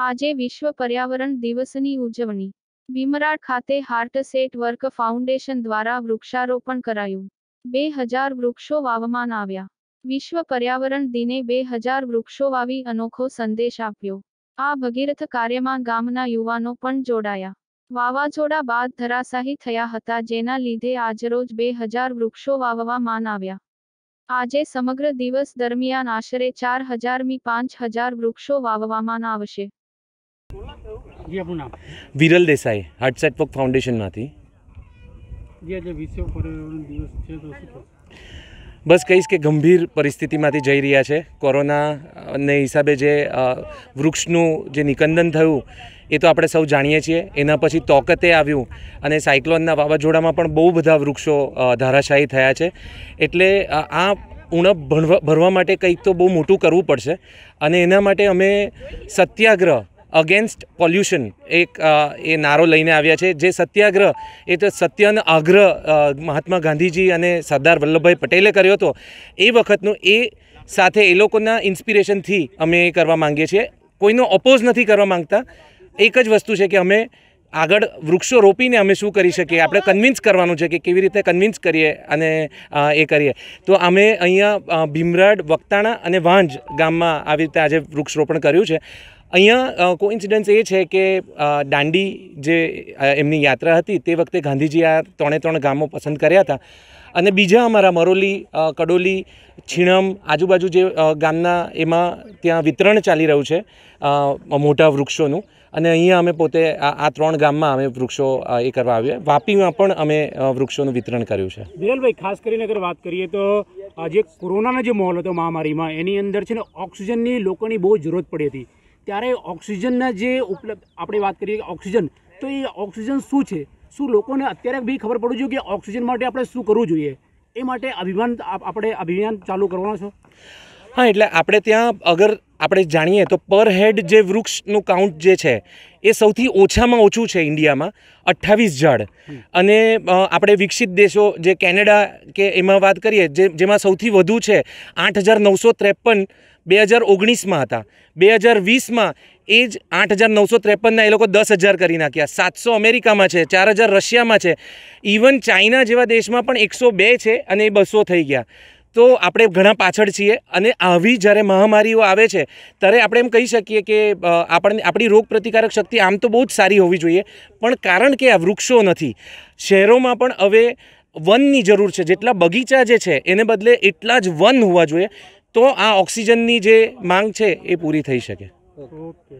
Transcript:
આજે વિશ્વ પર્યાવરણ દિવસની ઉજવણી ભીમરાડ ખાતે હાર્ટ સેટ વર્ક ફાઉન્ડેશન દ્વારા વૃક્ષારોપણ કરાયું બે હજાર વૃક્ષો વાવવામાં આવ્યા વિશ્વ પર્યાવરણ દિને બે હજાર વૃક્ષો વાવી અનોખો સંદેશ આપ્યો આ ભગીરથ કાર્યમાં ગામના યુવાનો પણ જોડાયા વાવાઝોડા બાદ ધરાશાહી થયા હતા જેના લીધે આજરોજ બે હજાર વૃક્ષો વાવવા માન આવ્યા આજે સમગ્ર દિવસ દરમિયાન આશરે ચાર હજારમી પાંચ હજાર વૃક્ષો વાવવામાં આવશે જી આપનું નામ Viral Desai heart set work ફાઉન્ડેશનમાંથી જી આજે વિશ્વ પર્યાવરણ દિવસ છે તો બસ કહીશ કે ગંભીર પરિસ્થિતિમાંથી જઈ રહ્યા છે કોરોનાને હિસાબે જે વૃક્ષનું જે નિકંદન થયું એ તો આપણે સૌ જાણીએ છીએ એના પછી તોકતે આવ્યું અને સાયક્લોનના વાવાઝોડામાં પણ બહુ બધા વૃક્ષો ધારાશાયી થયા છે એટલે આ ઉણપ ભણવા ભરવા માટે કંઈક તો બહુ મોટું કરવું પડશે અને એના માટે અમે સત્યાગ્રહ અગેન્સ્ટ પોલ્યુશન એક એ નારો લઈને આવ્યા છે જે સત્યાગ્રહ એ તો સત્ય આગ્રહ મહાત્મા ગાંધીજી અને સરદાર વલ્લભભાઈ પટેલે કર્યો હતો એ વખતનું એ સાથે એ લોકોના ઇન્સ્પિરેશનથી અમે એ કરવા માંગીએ છીએ કોઈનો ઓપોઝ નથી કરવા માંગતા એક જ વસ્તુ છે કે અમે આગળ વૃક્ષો રોપીને અમે શું કરી શકીએ આપણે કન્વિન્સ કરવાનું છે કે કેવી રીતે કન્વિન્સ કરીએ અને એ કરીએ તો અમે અહીંયા ભીમરાડ વક્તાણા અને વાંજ ગામમાં આવી રીતે આજે વૃક્ષરોપણ કર્યું છે અહીંયા કોઇન્સિડન્સ એ છે કે દાંડી જે એમની યાત્રા હતી તે વખતે ગાંધીજી આ ત્રણે ત્રણ ગામો પસંદ કર્યા હતા અને બીજા અમારા મરોલી કડોલી છીણમ આજુબાજુ જે ગામના એમાં ત્યાં વિતરણ ચાલી રહ્યું છે મોટા વૃક્ષોનું અને અહીંયા અમે પોતે આ ત્રણ ગામમાં અમે વૃક્ષો એ કરવા આવ્યા વાપીમાં પણ અમે વૃક્ષોનું વિતરણ કર્યું છે દિલભાઈ ખાસ કરીને અગર વાત કરીએ તો જે કોરોનાનો જે માહોલ હતો મહામારીમાં એની અંદર છે ને ઓક્સિજનની લોકોની બહુ જરૂરત પડી હતી ત્યારે ઓક્સિજનના જે ઉપલબ્ધ આપણે વાત કરીએ કે ઓક્સિજન તો એ ઓક્સિજન શું છે શું લોકોને અત્યારે બી ખબર પડવી જોઈએ કે ઓક્સિજન માટે આપણે શું કરવું જોઈએ એ માટે અભિમાન આપણે અભિયાન ચાલુ કરવાનો છો હા એટલે આપણે ત્યાં અગર આપણે જાણીએ તો પર હેડ જે વૃક્ષનું કાઉન્ટ જે છે એ સૌથી ઓછામાં ઓછું છે ઇન્ડિયામાં અઠ્ઠાવીસ ઝાડ અને આપણે વિકસિત દેશો જે કેનેડા કે એમાં વાત કરીએ જે જેમાં સૌથી વધુ છે આઠ હજાર નવસો ત્રેપન બે હજાર ઓગણીસમાં હતા બે હજાર વીસમાં એ જ આઠ હજાર નવસો ત્રેપનના એ લોકો દસ હજાર કરી નાખ્યા સાતસો અમેરિકામાં છે ચાર હજાર રશિયામાં છે ઇવન ચાઇના જેવા દેશમાં પણ એકસો બે છે અને એ બસો થઈ ગયા તો આપણે ઘણા પાછળ છીએ અને આવી જ્યારે મહામારીઓ આવે છે ત્યારે આપણે એમ કહી શકીએ કે આપણને આપણી રોગ પ્રતિકારક શક્તિ આમ તો બહુ જ સારી હોવી જોઈએ પણ કારણ કે આ વૃક્ષો નથી શહેરોમાં પણ હવે વનની જરૂર છે જેટલા બગીચા જે છે એને બદલે એટલા જ વન હોવા જોઈએ તો આ ઓક્સિજનની જે માંગ છે એ પૂરી થઈ શકે ઓકે